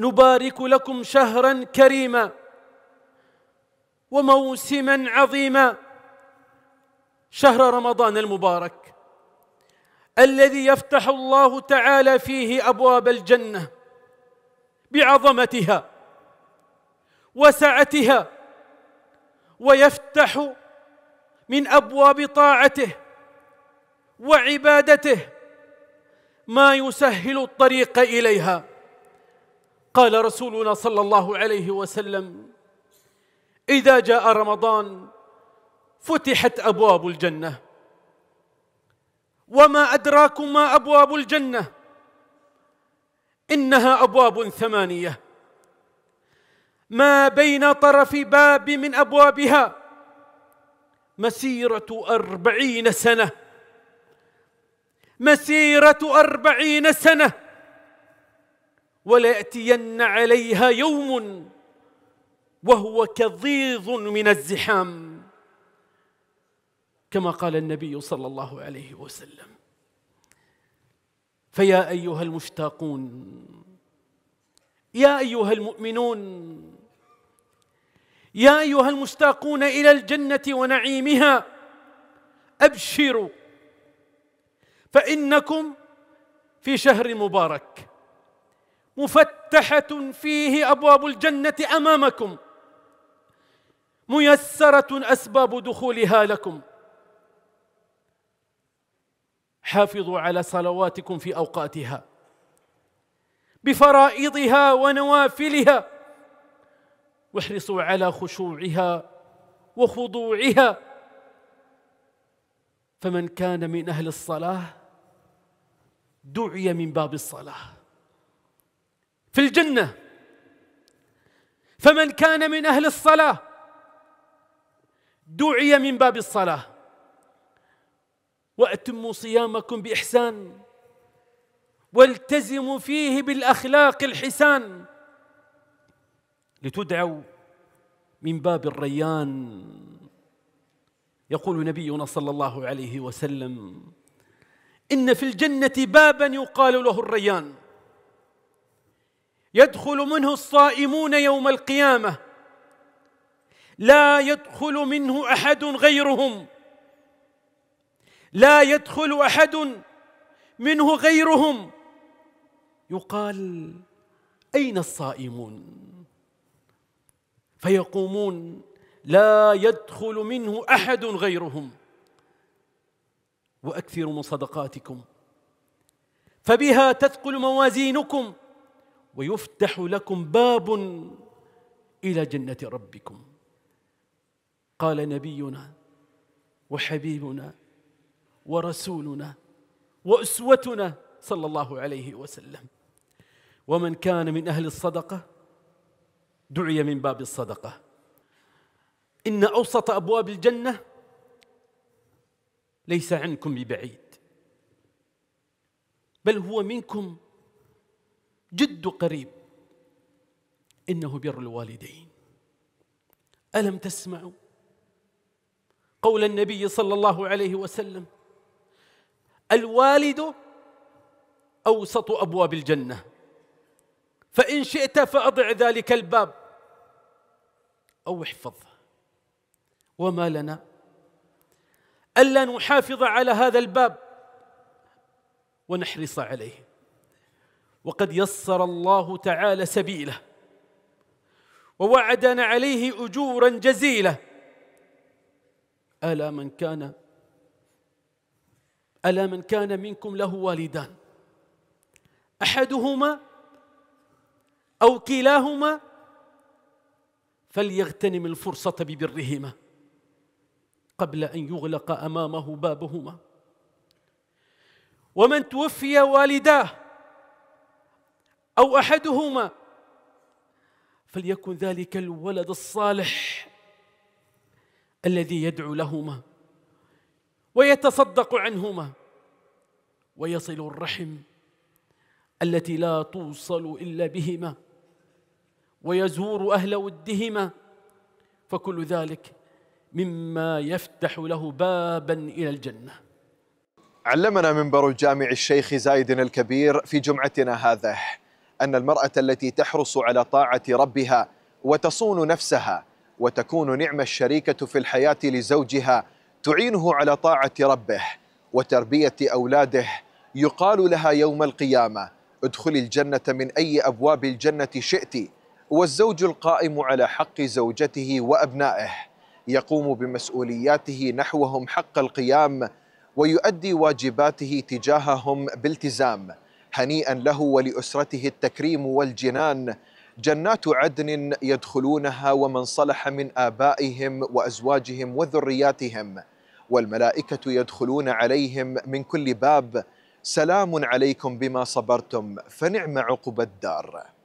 نبارك لكم شهرا كريما وموسما عظيما شهر رمضان المبارك الذي يفتح الله تعالى فيه ابواب الجنه بعظمتها وسعتها ويفتح من ابواب طاعته وعبادته ما يسهل الطريق اليها قال رسولنا صلى الله عليه وسلم إذا جاء رمضان فتحت أبواب الجنة وما أدراكم ما أبواب الجنة إنها أبواب ثمانية ما بين طرف باب من أبوابها مسيرة أربعين سنة مسيرة أربعين سنة وليأتين عليها يوم وهو كضيض من الزحام كما قال النبي صلى الله عليه وسلم فيا أيها المشتاقون يا أيها المؤمنون يا أيها المشتاقون إلى الجنة ونعيمها أبشروا فإنكم في شهر مبارك مفتحه فيه ابواب الجنه امامكم ميسره اسباب دخولها لكم حافظوا على صلواتكم في اوقاتها بفرائضها ونوافلها واحرصوا على خشوعها وخضوعها فمن كان من اهل الصلاه دعي من باب الصلاه في الجنة فمن كان من أهل الصلاة دعي من باب الصلاة وأتموا صيامكم بإحسان والتزموا فيه بالأخلاق الحسان لتدعوا من باب الريان يقول نبينا صلى الله عليه وسلم إن في الجنة بابا يقال له الريان يدخل منه الصائمون يوم القيامه لا يدخل منه احد غيرهم لا يدخل احد منه غيرهم يقال اين الصائمون فيقومون لا يدخل منه احد غيرهم واكثروا من صدقاتكم فبها تثقل موازينكم ويفتح لكم باب الى جنه ربكم قال نبينا وحبيبنا ورسولنا واسوتنا صلى الله عليه وسلم ومن كان من اهل الصدقه دعي من باب الصدقه ان اوسط ابواب الجنه ليس عنكم ببعيد بل هو منكم جد قريب إنه بر الوالدين ألم تسمعوا قول النبي صلى الله عليه وسلم الوالد أوسط أبواب الجنة فإن شئت فأضع ذلك الباب أو احفظه وما لنا ألا نحافظ على هذا الباب ونحرص عليه وقد يسر الله تعالى سبيله ووعدنا عليه أجورا جزيلة ألا من كان ألا من كان منكم له والدان أحدهما أو كلاهما فليغتنم الفرصة ببرهما قبل أن يغلق أمامه بابهما ومن توفي والداه أو أحدهما فليكن ذلك الولد الصالح الذي يدعو لهما ويتصدق عنهما ويصل الرحم التي لا توصل إلا بهما ويزور أهل ودهما فكل ذلك مما يفتح له بابا إلى الجنة علمنا منبر جامع الشيخ زايد الكبير في جمعتنا هذا أن المرأة التي تحرص على طاعة ربها وتصون نفسها وتكون نعم الشريكة في الحياة لزوجها تعينه على طاعة ربه وتربية أولاده يقال لها يوم القيامة ادخلي الجنة من أي أبواب الجنة شئت والزوج القائم على حق زوجته وأبنائه يقوم بمسؤولياته نحوهم حق القيام ويؤدي واجباته تجاههم بالتزام هنيئا له ولاسرته التكريم والجنان جنات عدن يدخلونها ومن صلح من ابائهم وازواجهم وذرياتهم والملائكه يدخلون عليهم من كل باب سلام عليكم بما صبرتم فنعم عقب الدار